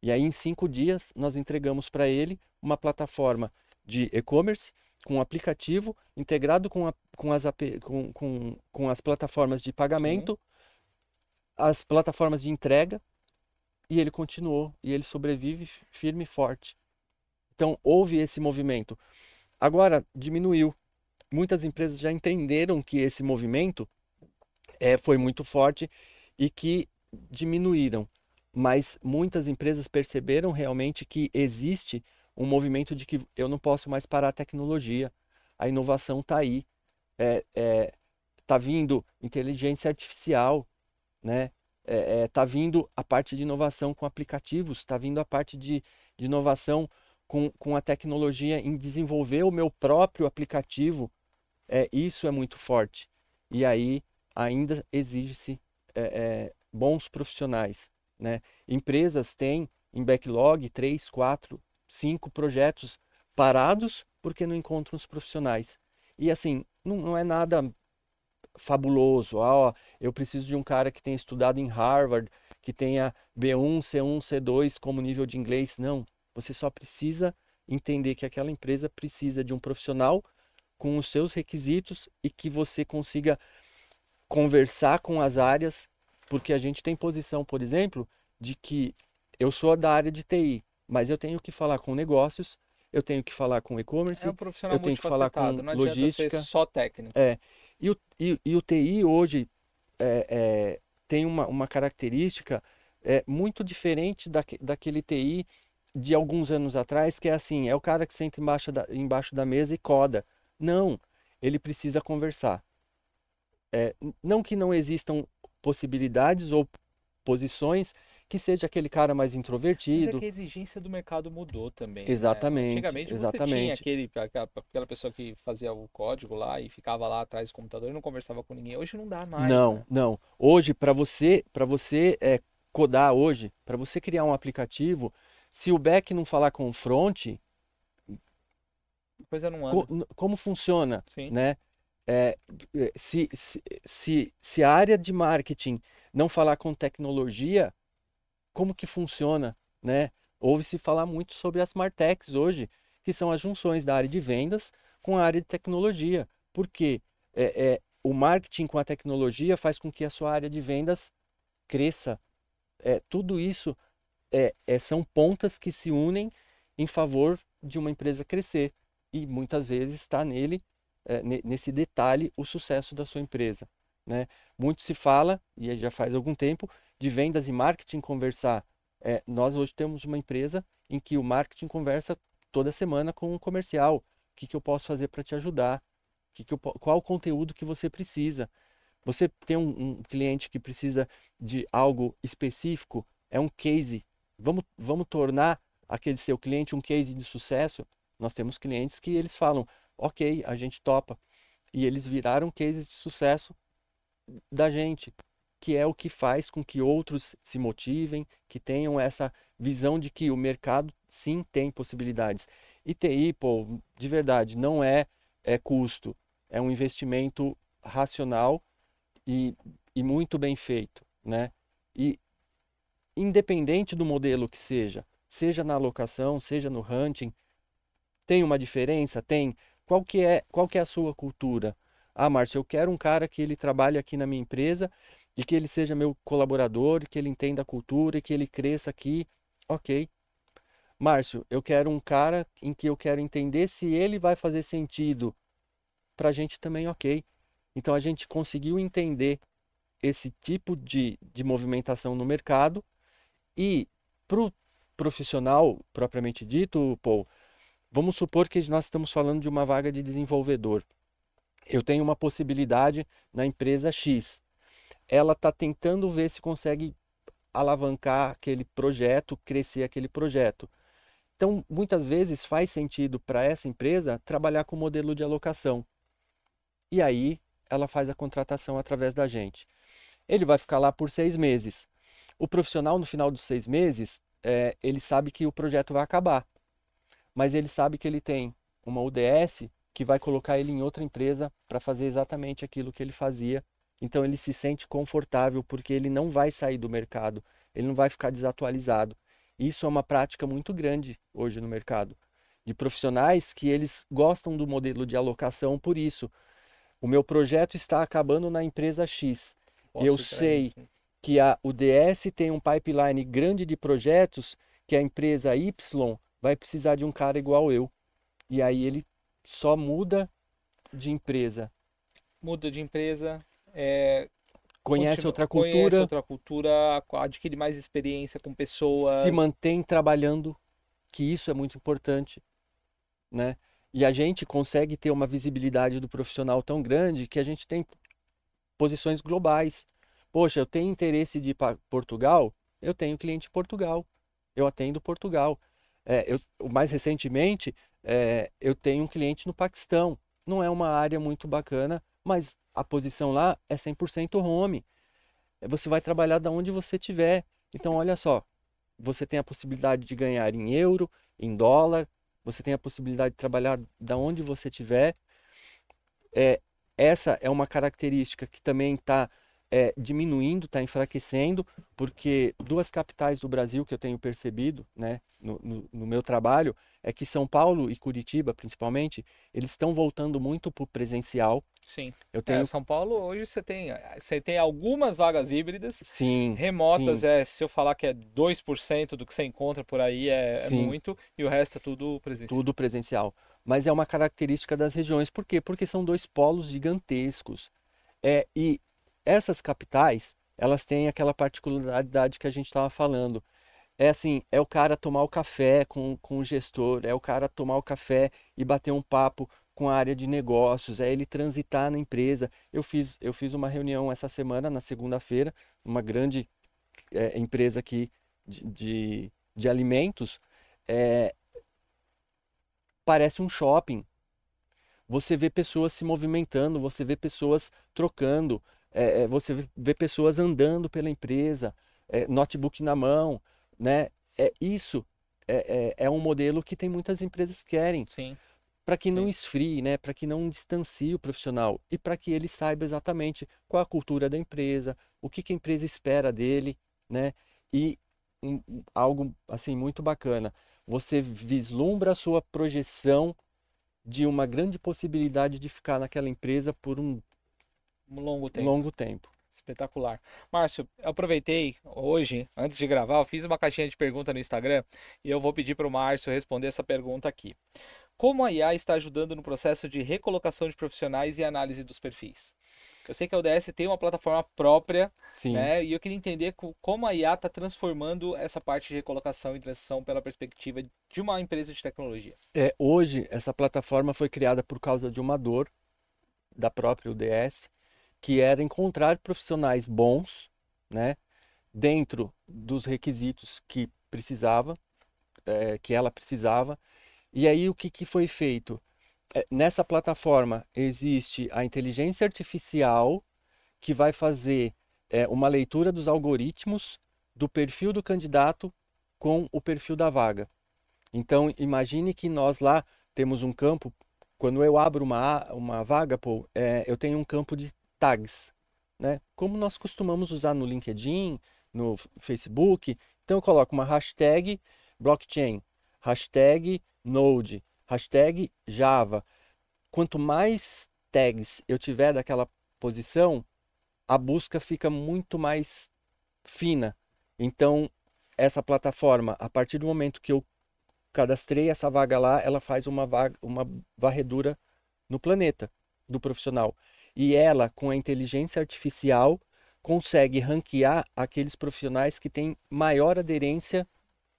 E aí, em cinco dias, nós entregamos para ele uma plataforma de e-commerce com um aplicativo integrado com, a, com, as, AP, com, com, com, as plataformas de pagamento, Sim. as plataformas de entrega, e ele continuou, e ele sobrevive firme e forte. Então, houve esse movimento. Agora, diminuiu. Muitas empresas já entenderam que esse movimento é, foi muito forte e que diminuíram mas muitas empresas perceberam realmente que existe um movimento de que eu não posso mais parar a tecnologia, a inovação está aí, está é, é tá vindo inteligência artificial, né? está é, é, tá vindo a parte de inovação com aplicativos, está vindo a parte de, de inovação com, com, a tecnologia em desenvolver o meu próprio aplicativo, é, isso é muito forte. E aí ainda exige-se é, é, bons profissionais, né? Empresas têm em backlog 3, 4, 5 projetos parados porque não encontram os profissionais. E assim, não, não é nada fabuloso. Ah, ó, eu preciso de um cara que tenha estudado em Harvard, que tenha B1, C1, C2 como nível de inglês. Não. Você só precisa entender que aquela empresa precisa de um profissional com os seus requisitos e que você consiga conversar com as áreas porque a gente tem posição, por exemplo, de que eu sou da área de TI, mas eu tenho que falar com negócios, eu tenho que falar com e-commerce, é um eu tenho que falar com logística. Ser só técnico. É. E o, e, e o TI hoje é, é, tem uma, uma característica é, muito diferente da, daquele TI de alguns anos atrás, que é assim, é o cara que senta embaixo da, embaixo da mesa e coda. Não, ele precisa conversar. É, não que não existam possibilidades ou posições que seja aquele cara mais introvertido. Mas é que a exigência do mercado mudou também. Né? Exatamente. Né? Antigamente exatamente. você tinha aquele, aquela pessoa que fazia o código lá e ficava lá atrás do computador e não conversava com ninguém. Hoje não dá mais. Não, né? não. Hoje, para você, para você é, codar hoje, para você criar um aplicativo, se o back não falar com o front. Coisa não anda. Co como funciona? Sim. Né? É, é se, se, se, a área de marketing não falar com tecnologia, como que funciona, né? Ouve-se falar muito sobre as Martechs hoje, que são as junções da área de vendas com a área de tecnologia, porque é, é, o marketing com a tecnologia faz com que a sua área de vendas cresça. É, tudo isso é, é, são pontas que se unem em favor de uma empresa crescer e muitas vezes está nele eh, nesse detalhe o sucesso da sua empresa. Né? Muito se fala, e já faz algum tempo, de vendas e marketing conversar. É, nós hoje temos uma empresa em que o marketing conversa toda semana com um comercial. O que, que eu posso fazer para te ajudar? Que que eu, qual o conteúdo que você precisa? Você tem um, um cliente que precisa de algo específico? É um case. Vamos, vamos tornar aquele seu cliente um case de sucesso? Nós temos clientes que eles falam: ok, a gente topa. E eles viraram cases de sucesso da gente, que é o que faz com que outros se motivem, que tenham essa visão de que o mercado sim tem possibilidades. E TI, pô, de verdade, não é, é custo, é um investimento racional e, e muito bem feito, né? E independente do modelo que seja, seja na alocação, seja no hunting, tem uma diferença, tem qual que é, qual que é a sua cultura? Ah, Márcio, eu quero um cara que ele trabalhe aqui na minha empresa e que ele seja meu colaborador, que ele entenda a cultura e que ele cresça aqui. OK. Márcio, eu quero um cara em que eu quero entender se ele vai fazer sentido para a gente também, ok. Então a gente conseguiu entender esse tipo de, de movimentação no mercado e para o profissional propriamente dito, Paul, Vamos supor que nós estamos falando de uma vaga de desenvolvedor. Eu tenho uma possibilidade na empresa X. Ela está tentando ver se consegue alavancar aquele projeto, crescer aquele projeto. Então, muitas vezes faz sentido para essa empresa trabalhar com o modelo de alocação. E aí ela faz a contratação através da gente. Ele vai ficar lá por seis meses. O profissional, no final dos seis meses, é, ele sabe que o projeto vai acabar mas ele sabe que ele tem uma UDS que vai colocar ele em outra empresa para fazer exatamente aquilo que ele fazia. Então ele se sente confortável porque ele não vai sair do mercado, ele não vai ficar desatualizado. Isso é uma prática muito grande hoje no mercado de profissionais que eles gostam do modelo de alocação por isso. O meu projeto está acabando na empresa X. Posso eu sei aí. que a UDS tem um pipeline grande de projetos que a empresa Y vai precisar de um cara igual eu. E aí ele só muda de empresa. Muda de empresa, é, conhece continua, outra cultura. Conhece outra cultura, adquire mais experiência com pessoas. Se mantém trabalhando, que isso é muito importante, né? E a gente consegue ter uma visibilidade do profissional tão grande que a gente tem posições globais. Poxa, eu tenho interesse de ir para Portugal, eu tenho cliente em Portugal, eu atendo Portugal. É, eu, mais recentemente, é, eu tenho um cliente no Paquistão. Não é uma área muito bacana, mas a posição lá é 100% home. É, você vai trabalhar da onde você tiver. Então, olha só, você tem a possibilidade de ganhar em euro, em dólar, você tem a possibilidade de trabalhar da onde você tiver. É, essa é uma característica que também está é, diminuindo, está enfraquecendo, porque duas capitais do Brasil que eu tenho percebido né, no, no, no meu trabalho é que São Paulo e Curitiba, principalmente, eles estão voltando muito para o presencial. Sim. Eu é, tenho... É, São Paulo, hoje você tem, você tem algumas vagas híbridas. Sim. Remotas, sim. É, se eu falar que é 2% do que você encontra por aí, é, é muito, e o resto é tudo presencial. Tudo presencial. Mas é uma característica das regiões. Por quê? Porque são dois polos gigantescos. É, e essas capitais, elas têm aquela particularidade que a gente estava falando. É assim, é o cara tomar o café com, com o gestor, é o cara tomar o café e bater um papo com a área de negócios, é ele transitar na empresa. Eu fiz, eu fiz uma reunião essa semana, na segunda-feira, uma grande é, empresa aqui de, de, de alimentos. É, parece um shopping. Você vê pessoas se movimentando, você vê pessoas trocando, é, é, você vê pessoas andando pela empresa, é, notebook na mão, né? É, isso é, é, é um modelo que tem muitas empresas querem. Sim. Para que não Sim. esfrie, né? para que não distancie o profissional e para que ele saiba exatamente qual a cultura da empresa, o que, que a empresa espera dele, né? E um, algo assim muito bacana. Você vislumbra a sua projeção de uma grande possibilidade de ficar naquela empresa por um um longo tempo. Longo tempo. Espetacular. Márcio, aproveitei hoje, antes de gravar, eu fiz uma caixinha de pergunta no Instagram e eu vou pedir para o Márcio responder essa pergunta aqui. Como a IA está ajudando no processo de recolocação de profissionais e análise dos perfis? Eu sei que a UDS tem uma plataforma própria, Sim. Né? E eu queria entender como a IA está transformando essa parte de recolocação e transição pela perspectiva de uma empresa de tecnologia. É, hoje essa plataforma foi criada por causa de uma dor da própria UDS que era encontrar profissionais bons, né, dentro dos requisitos que precisava, é, que ela precisava. E aí o que, que foi feito? É, nessa plataforma existe a inteligência artificial que vai fazer é, uma leitura dos algoritmos do perfil do candidato com o perfil da vaga. Então imagine que nós lá temos um campo quando eu abro uma, uma vaga, pô, é, eu tenho um campo de tags, né? Como nós costumamos usar no LinkedIn, no Facebook. Então eu coloco uma hashtag blockchain, hashtag node, hashtag java. Quanto mais tags eu tiver daquela posição, a busca fica muito mais fina. Então, essa plataforma, a partir do momento que eu cadastrei essa vaga lá, ela faz uma, vaga, uma varredura no planeta do profissional. E ela, com a inteligência artificial, consegue ranquear aqueles profissionais que têm maior aderência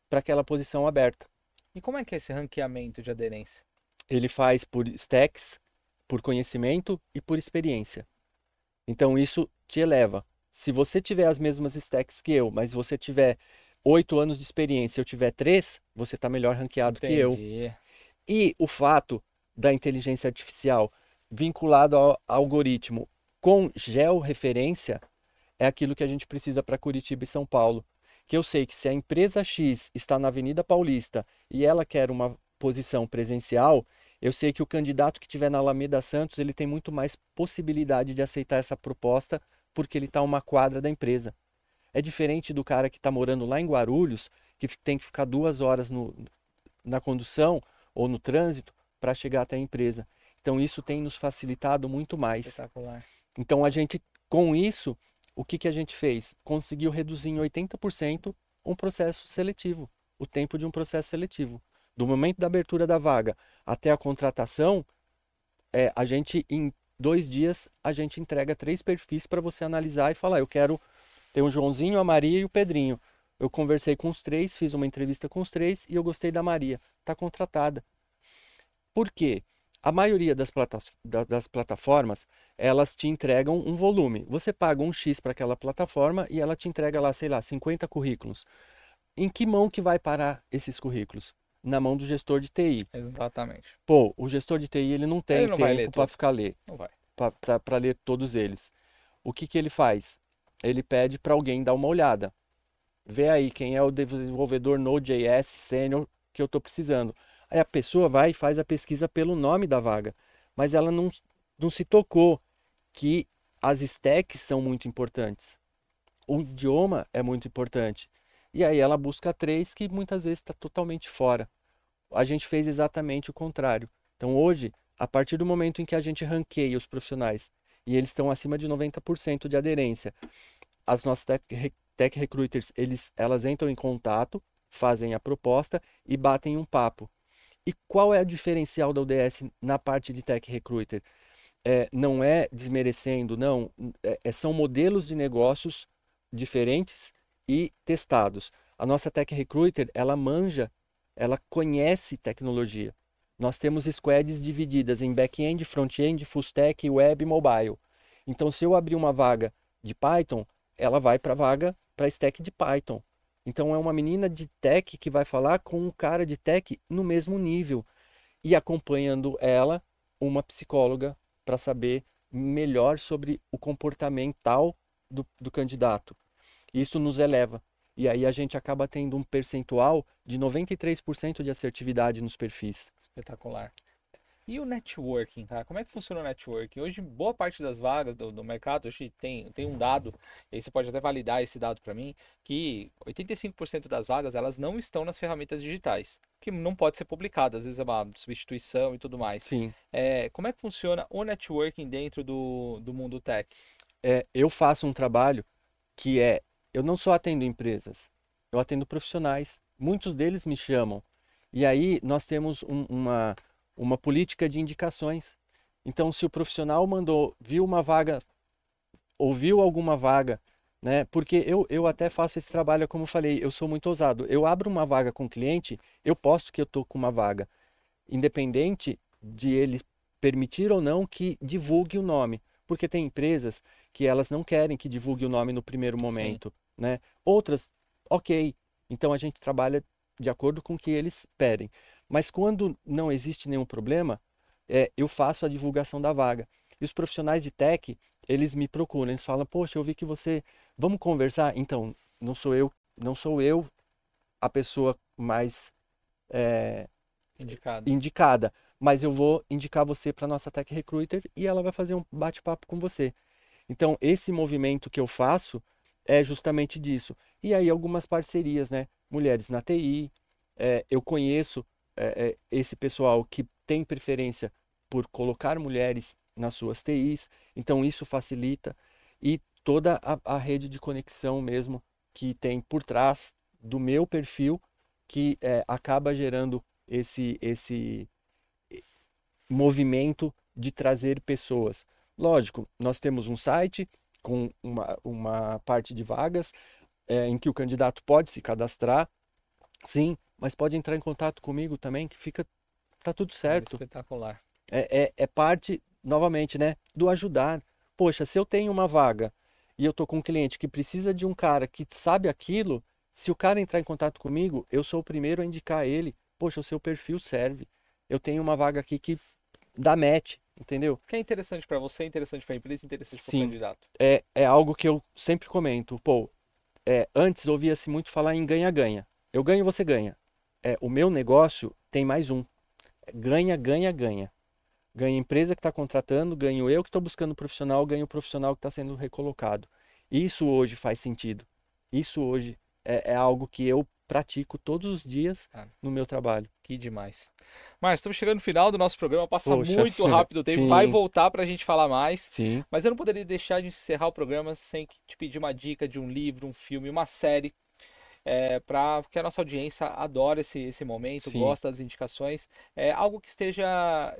para aquela posição aberta. E como é que é esse ranqueamento de aderência? Ele faz por stacks, por conhecimento e por experiência. Então isso te eleva. Se você tiver as mesmas stacks que eu, mas você tiver oito anos de experiência e eu tiver três, você está melhor ranqueado Entendi. que eu. E o fato da inteligência artificial vinculado ao algoritmo com georreferência é aquilo que a gente precisa para Curitiba e São Paulo. Que eu sei que se a empresa X está na Avenida Paulista e ela quer uma posição presencial, eu sei que o candidato que tiver na Alameda Santos ele tem muito mais possibilidade de aceitar essa proposta porque ele está uma quadra da empresa. É diferente do cara que está morando lá em Guarulhos, que tem que ficar duas horas no, na condução ou no trânsito para chegar até a empresa. Então isso tem nos facilitado muito mais. Espetacular. Então a gente, com isso, o que, que a gente fez? Conseguiu reduzir em 80% um processo seletivo, o tempo de um processo seletivo. Do momento da abertura da vaga até a contratação, é, a gente em dois dias a gente entrega três perfis para você analisar e falar, eu quero ter o Joãozinho, a Maria e o Pedrinho. Eu conversei com os três, fiz uma entrevista com os três e eu gostei da Maria. Está contratada. Por quê? a maioria das, plata das plataformas, elas te entregam um volume. Você paga um X para aquela plataforma e ela te entrega lá, sei lá, 50 currículos. Em que mão que vai parar esses currículos? Na mão do gestor de TI. Exatamente. Pô, o gestor de TI ele não tem ele não tempo para ficar ler. Não vai. Para ler todos eles. O que, que ele faz? Ele pede para alguém dar uma olhada. Vê aí quem é o desenvolvedor Node.js sênior que eu estou precisando Aí a pessoa vai e faz a pesquisa pelo nome da vaga, mas ela não, não se tocou que as stacks são muito importantes. O idioma é muito importante. E aí ela busca três que muitas vezes está totalmente fora. A gente fez exatamente o contrário. Então hoje, a partir do momento em que a gente ranqueia os profissionais e eles estão acima de 90% de aderência, as nossas tech, tech recruiters, eles, elas entram em contato, fazem a proposta e batem um papo. E qual é a diferencial da UDS na parte de Tech Recruiter? É, não é desmerecendo, não. É, é, são modelos de negócios diferentes e testados. A nossa Tech Recruiter, ela manja, ela conhece tecnologia. Nós temos squads divididas em back-end, front-end, full stack, web e mobile. Então, se eu abrir uma vaga de Python, ela vai para a vaga para stack de Python. Então é uma menina de tech que vai falar com um cara de tech no mesmo nível e acompanhando ela uma psicóloga para saber melhor sobre o comportamental do, do candidato. Isso nos eleva. E aí a gente acaba tendo um percentual de 93% de assertividade nos perfis. Espetacular. E o networking, cara? Como é que funciona o networking? Hoje, boa parte das vagas do, do mercado, hoje tem, tem um dado, e você pode até validar esse dado para mim, que 85% das vagas, elas não estão nas ferramentas digitais, que não pode ser publicada, às vezes é uma substituição e tudo mais. Sim. É, como é que funciona o networking dentro do, do mundo tech? É, eu faço um trabalho que é, eu não só atendo empresas, eu atendo profissionais. Muitos deles me chamam. E aí nós temos um, uma uma política de indicações. Então, se o profissional mandou, viu uma vaga, ouviu alguma vaga, né? Porque eu, eu até faço esse trabalho, como eu falei, eu sou muito ousado. Eu abro uma vaga com o cliente, eu posto que eu estou com uma vaga, independente de ele permitir ou não que divulgue o nome. Porque tem empresas que elas não querem que divulgue o nome no primeiro momento, Sim. né? Outras, ok. Então, a gente trabalha de acordo com o que eles pedem. Mas quando não existe nenhum problema, é, eu faço a divulgação da vaga. E os profissionais de tech, eles me procuram, eles falam: "Poxa, eu vi que você, vamos conversar". Então, não sou eu, não sou eu a pessoa mais é, indicada. indicada, mas eu vou indicar você para nossa tech recruiter e ela vai fazer um bate-papo com você. Então, esse movimento que eu faço é justamente disso. E aí algumas parcerias, né? Mulheres na TI, é, eu conheço é, é, esse pessoal que tem preferência por colocar mulheres nas suas TIs, então isso facilita e toda a, a rede de conexão mesmo que tem por trás do meu perfil que é, acaba gerando esse esse movimento de trazer pessoas. Lógico, nós temos um site com uma, uma parte de vagas é, em que o candidato pode se cadastrar, sim, mas pode entrar em contato comigo também, que fica. Tá tudo certo. É espetacular. É, é, é, parte, novamente, né, do ajudar. Poxa, se eu tenho uma vaga e eu tô com um cliente que precisa de um cara que sabe aquilo, se o cara entrar em contato comigo, eu sou o primeiro a indicar ele, poxa, o seu perfil serve. Eu tenho uma vaga aqui que dá match, entendeu? Que é interessante para você, é interessante para a empresa, é interessante para o candidato. É, é algo que eu sempre comento. Pô, é, antes ouvia-se muito falar em ganha-ganha. Eu ganho, você ganha é, o meu negócio tem mais um. É, ganha, ganha, ganha. Ganha a empresa que está contratando, ganho eu que estou buscando profissional, ganho o profissional que está sendo recolocado. Isso hoje faz sentido. Isso hoje é, é algo que eu pratico todos os dias ah, no meu trabalho. Que demais. Mas estamos chegando no final do nosso programa, passa Poxa, muito rápido o tempo, sim. vai voltar para a gente falar mais. Sim. Mas eu não poderia deixar de encerrar o programa sem te pedir uma dica de um livro, um filme, uma série é, para que a nossa audiência adore esse, esse momento, Sim. gosta das indicações, é, algo que esteja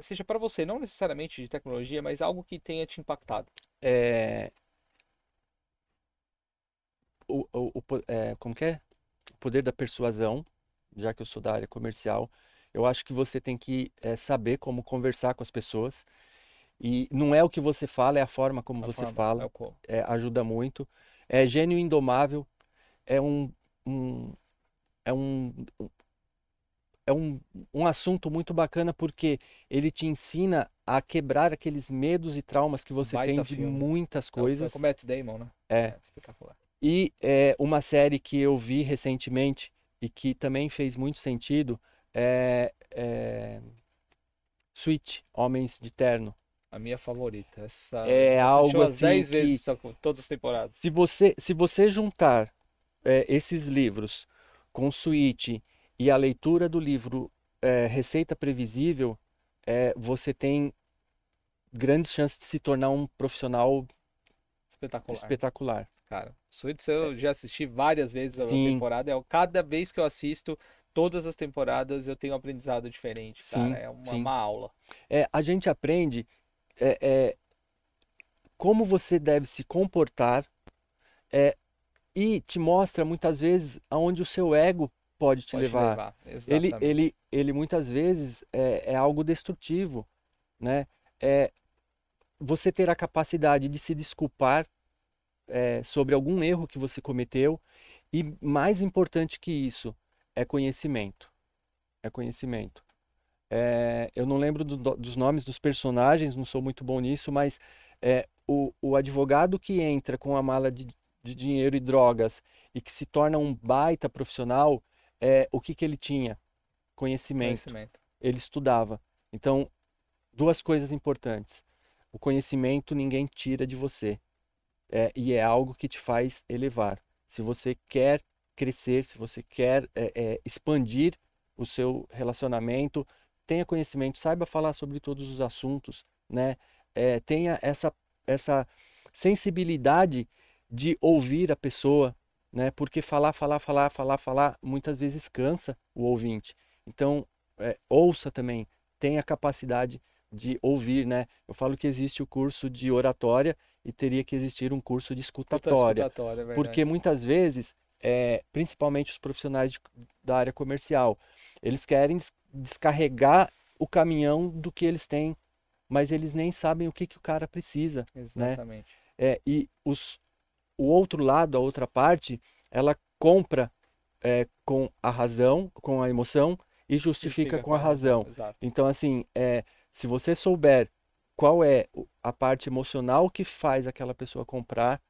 seja para você, não necessariamente de tecnologia, mas algo que tenha te impactado. É... O, o, o é, como que é? O poder da persuasão, já que eu sou da área comercial, eu acho que você tem que é, saber como conversar com as pessoas. E não é o que você fala, é a forma como a você forma, fala. É, é ajuda muito. É gênio indomável. É um um, é um, é um, um assunto muito bacana porque ele te ensina a quebrar aqueles medos e traumas que você Baita tem de filme. muitas coisas. É o Matt Damon, né? É. é. Espetacular. E é, uma série que eu vi recentemente e que também fez muito sentido é, é... Switch, Homens de Terno. A minha favorita. Essa, é algo assim 10 que... vezes só, todas as temporadas. Se você, se você juntar é, esses livros com suíte e a leitura do livro é, Receita Previsível, é, você tem grandes chances de se tornar um profissional espetacular. espetacular. Cara, Suíte, eu é. já assisti várias vezes a temporada. Eu, é cada vez que eu assisto todas as temporadas, eu tenho um aprendizado diferente, cara. Sim, é uma, uma, aula. É, a gente aprende é, é, como você deve se comportar é, e te mostra muitas vezes aonde o seu ego pode te pode levar. levar. Ele, ele, ele muitas vezes é, é algo destrutivo, né? É você ter a capacidade de se desculpar é, sobre algum erro que você cometeu e mais importante que isso é conhecimento. É conhecimento. É, eu não lembro do, dos nomes dos personagens, não sou muito bom nisso, mas é, o, o advogado que entra com a mala de, de dinheiro e drogas e que se torna um baita profissional, é, o que, que ele tinha? Conhecimento. conhecimento. Ele estudava. Então, duas coisas importantes. O conhecimento ninguém tira de você. É, e é algo que te faz elevar. Se você quer crescer, se você quer é, é, expandir o seu relacionamento, tenha conhecimento, saiba falar sobre todos os assuntos, né? É, tenha essa, essa sensibilidade de ouvir a pessoa, né? Porque falar, falar, falar, falar, falar muitas vezes cansa o ouvinte. Então, é, ouça também, tenha capacidade de ouvir, né? Eu falo que existe o curso de oratória e teria que existir um curso de escutatória, escutatória é porque muitas vezes, é, principalmente os profissionais de, da área comercial, eles querem descarregar o caminhão do que eles têm, mas eles nem sabem o que, que o cara precisa, né? Exatamente. Né? É, e os, o outro lado, a outra parte, ela compra é, com a razão, com a emoção e justifica, com a razão. Exato. Então, assim, é, se você souber qual é a parte emocional que faz aquela pessoa comprar,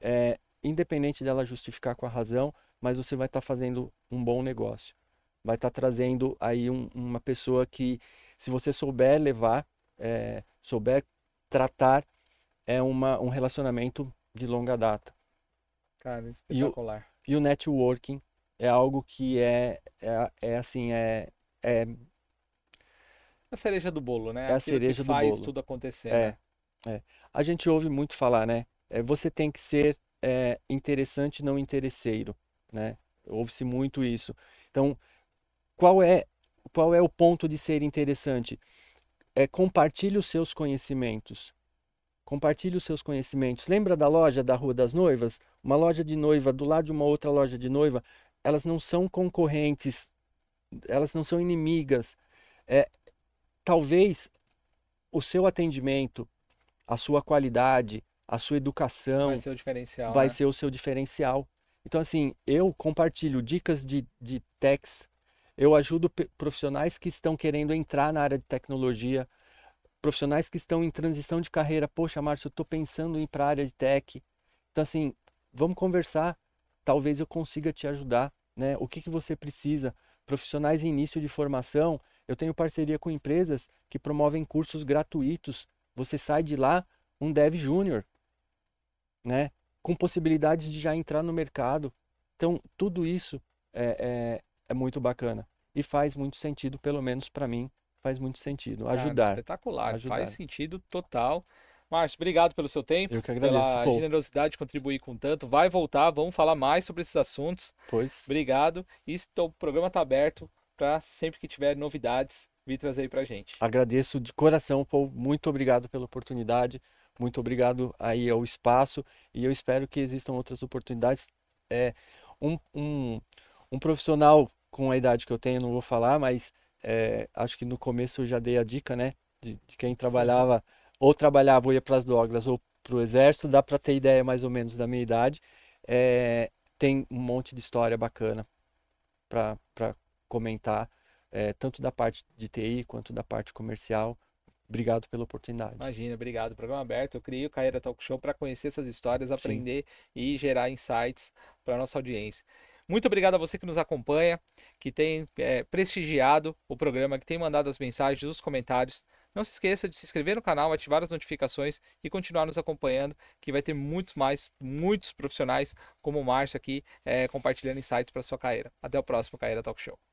é, independente dela justificar com a razão, mas você vai estar tá fazendo um bom negócio. Vai estar tá trazendo aí um, uma pessoa que, se você souber levar, é, souber tratar, é uma, um relacionamento de longa data. Cara, espetacular. E o, e o networking é algo que é, é, é assim, é, é... A cereja do bolo, né? É a cereja do faz bolo. tudo acontecer. É, né? é. A gente ouve muito falar, né? É, você tem que ser é, interessante, não interesseiro, né? Ouve-se muito isso. Então, qual é qual é o ponto de ser interessante? É compartilhe os seus conhecimentos. Compartilhe os seus conhecimentos. Lembra da loja da Rua das Noivas? Uma loja de noiva do lado de uma outra loja de noiva. Elas não são concorrentes, elas não são inimigas. É, talvez o seu atendimento, a sua qualidade, a sua educação vai ser o diferencial. Vai né? ser o seu diferencial. Então, assim, eu compartilho dicas de, de techs, eu ajudo profissionais que estão querendo entrar na área de tecnologia, profissionais que estão em transição de carreira. Poxa, Márcio, eu estou pensando em ir para a área de tech. Então, assim, vamos conversar. Talvez eu consiga te ajudar. Né? O que, que você precisa? Profissionais em início de formação. Eu tenho parceria com empresas que promovem cursos gratuitos. Você sai de lá um dev júnior, né? com possibilidades de já entrar no mercado. Então, tudo isso é, é, é muito bacana e faz muito sentido, pelo menos para mim, faz muito sentido. Ajudar. espetacular, ajudar. faz sentido total. Márcio, obrigado pelo seu tempo. Eu que agradeço. Pela Pô. generosidade de contribuir com tanto. Vai voltar, vamos falar mais sobre esses assuntos. Pois. Obrigado. E o programa está aberto para sempre que tiver novidades, vir trazer aí para gente. Agradeço de coração, Paul. Muito obrigado pela oportunidade. Muito obrigado aí ao espaço. E eu espero que existam outras oportunidades. É, um, um, um profissional com a idade que eu tenho, não vou falar, mas é, acho que no começo eu já dei a dica, né? De, de quem trabalhava, ou trabalhava ou ia para as dogas ou para o exército, dá para ter ideia mais ou menos da minha idade. É, tem um monte de história bacana para comentar, é, tanto da parte de TI quanto da parte comercial. Obrigado pela oportunidade. Imagina, obrigado. Programa aberto. Eu criei o Carreira Talk Show para conhecer essas histórias, aprender Sim. e gerar insights para nossa audiência. Muito obrigado a você que nos acompanha, que tem é, prestigiado o programa, que tem mandado as mensagens, os comentários. Não se esqueça de se inscrever no canal, ativar as notificações e continuar nos acompanhando, que vai ter muitos mais, muitos profissionais como o Márcio aqui, é, compartilhando insights para sua carreira. Até o próximo Carreira Talk Show.